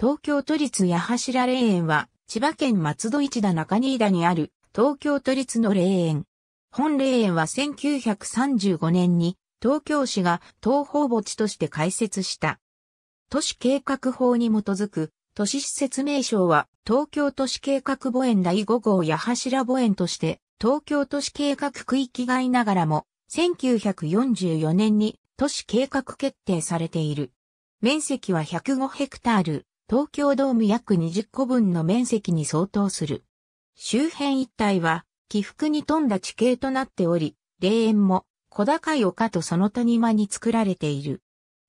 東京都立八柱霊園は、千葉県松戸市田中新田にある東京都立の霊園。本霊園は1935年に東京市が東方墓地として開設した。都市計画法に基づく都市施設名称は東京都市計画墓園第5号八柱墓園として東京都市計画区域外ながらも1944年に都市計画決定されている。面積は105ヘクタール。東京ドーム約20個分の面積に相当する。周辺一帯は起伏に富んだ地形となっており、霊園も小高い丘とその谷間に作られている。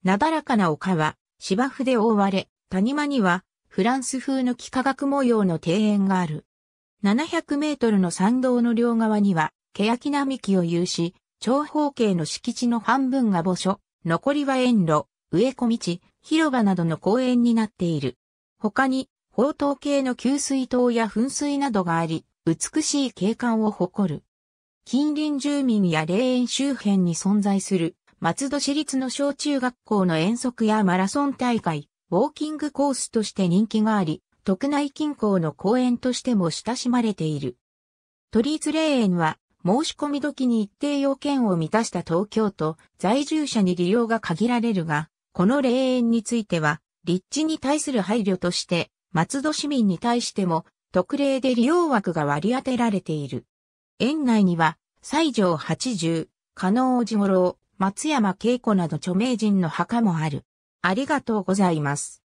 なだらかな丘は芝生で覆われ、谷間にはフランス風の幾何学模様の庭園がある。700メートルの参道の両側には、欅並木を有し、長方形の敷地の半分が墓所、残りは園路、植え込み地、広場などの公園になっている。他に、宝刀系の給水塔や噴水などがあり、美しい景観を誇る。近隣住民や霊園周辺に存在する、松戸市立の小中学校の遠足やマラソン大会、ウォーキングコースとして人気があり、徳内近郊の公園としても親しまれている。都立霊園は、申し込み時に一定要件を満たした東京都在住者に利用が限られるが、この霊園については、立地に対する配慮として、松戸市民に対しても、特例で利用枠が割り当てられている。園内には、西条八十、加納寺五郎、松山恵子など著名人の墓もある。ありがとうございます。